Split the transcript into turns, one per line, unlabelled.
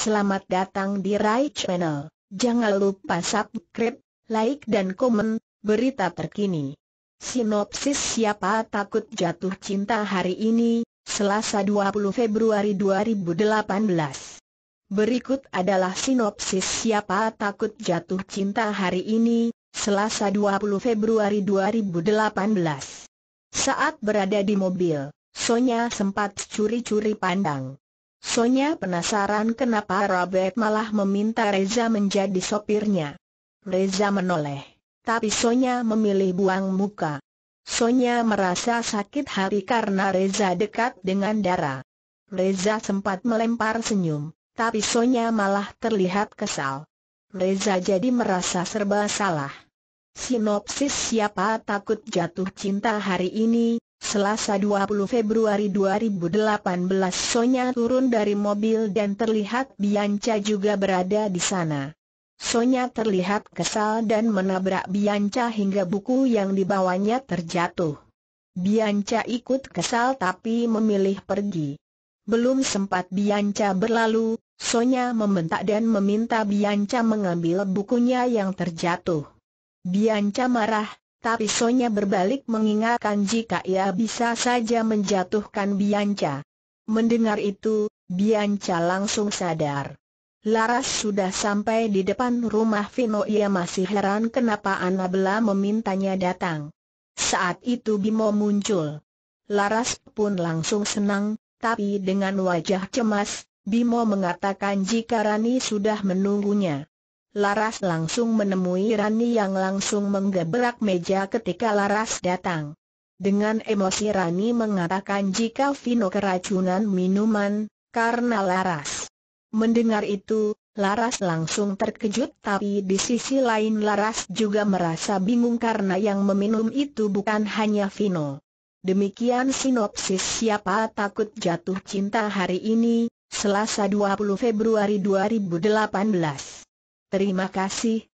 Selamat datang di Rai Channel. Jangan lupa subscribe, like dan komen, berita terkini. Sinopsis Siapa Takut Jatuh Cinta hari ini, Selasa 20 Februari 2018. Berikut adalah sinopsis Siapa Takut Jatuh Cinta hari ini, Selasa 20 Februari 2018. Saat berada di mobil, Sonya sempat curi-curi pandang. Sonya penasaran kenapa Robert malah meminta Reza menjadi sopirnya. Reza menoleh, tapi Sonya memilih buang muka. Sonya merasa sakit hati karena Reza dekat dengan Dara. Reza sempat melempar senyum, tapi Sonya malah terlihat kesal. Reza jadi merasa serba salah. Sinopsis siapa takut jatuh cinta hari ini, Selasa 20 Februari 2018 Sonya turun dari mobil dan terlihat Bianca juga berada di sana. Sonya terlihat kesal dan menabrak Bianca hingga buku yang dibawanya terjatuh. Bianca ikut kesal tapi memilih pergi. Belum sempat Bianca berlalu, Sonya membentak dan meminta Bianca mengambil bukunya yang terjatuh. Bianca marah, tapi Sonya berbalik mengingatkan jika ia bisa saja menjatuhkan Bianca. Mendengar itu, Bianca langsung sadar. Laras sudah sampai di depan rumah Vino ia masih heran kenapa Anabela memintanya datang. Saat itu Bimo muncul. Laras pun langsung senang, tapi dengan wajah cemas, Bimo mengatakan jika Rani sudah menunggunya. Laras langsung menemui Rani yang langsung menggebrak meja ketika Laras datang. Dengan emosi Rani mengatakan jika Vino keracunan minuman, karena Laras. Mendengar itu, Laras langsung terkejut tapi di sisi lain Laras juga merasa bingung karena yang meminum itu bukan hanya Vino. Demikian sinopsis siapa takut jatuh cinta hari ini, Selasa 20 Februari 2018. Terima kasih,